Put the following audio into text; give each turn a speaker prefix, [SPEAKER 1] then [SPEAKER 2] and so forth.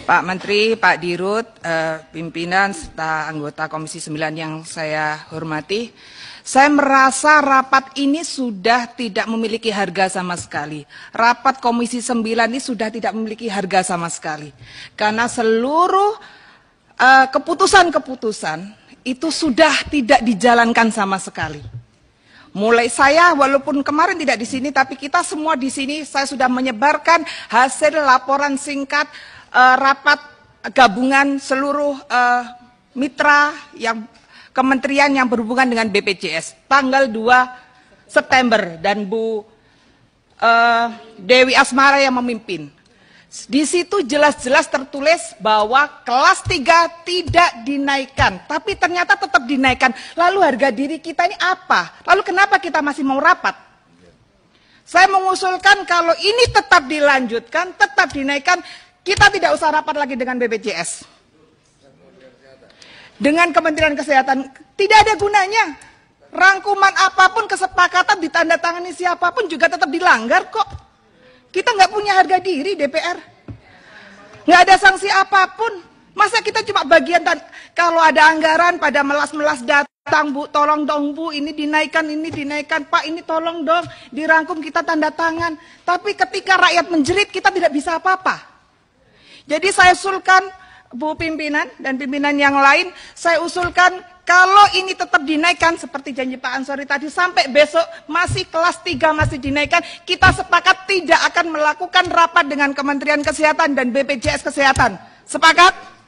[SPEAKER 1] Pak Menteri, Pak Dirut, eh, pimpinan serta anggota Komisi 9 yang saya hormati, saya merasa rapat ini sudah tidak memiliki harga sama sekali. Rapat Komisi 9 ini sudah tidak memiliki harga sama sekali. Karena seluruh eh, keputusan-keputusan itu sudah tidak dijalankan sama sekali. Mulai saya, walaupun kemarin tidak di sini, tapi kita semua di sini, saya sudah menyebarkan hasil laporan singkat uh, rapat gabungan seluruh uh, mitra yang kementerian yang berhubungan dengan BPJS tanggal 2 September dan Bu uh, Dewi Asmara yang memimpin. Di situ jelas-jelas tertulis bahwa kelas 3 tidak dinaikkan, tapi ternyata tetap dinaikkan. Lalu harga diri kita ini apa? Lalu kenapa kita masih mau rapat? Saya mengusulkan kalau ini tetap dilanjutkan, tetap dinaikkan, kita tidak usah rapat lagi dengan BPJS. Dengan Kementerian Kesehatan. Tidak ada gunanya. Rangkuman apapun, kesepakatan ditandatangani siapapun juga tetap dilanggar kok. Kita nggak punya harga diri DPR. Nggak ada sanksi apapun. Masa kita cuma bagian dan kalau ada anggaran pada melas-melas datang bu, tolong dong bu, ini dinaikkan, ini dinaikkan, pak ini tolong dong, dirangkum kita tanda tangan. Tapi ketika rakyat menjerit kita tidak bisa apa-apa. Jadi saya usulkan Bu pimpinan dan pimpinan yang lain, saya usulkan kalau ini tetap dinaikkan seperti janji Pak Ansori tadi sampai besok masih kelas 3 masih dinaikkan, kita sepakat tidak akan melakukan rapat dengan Kementerian Kesehatan dan BPJS Kesehatan. Sepakat?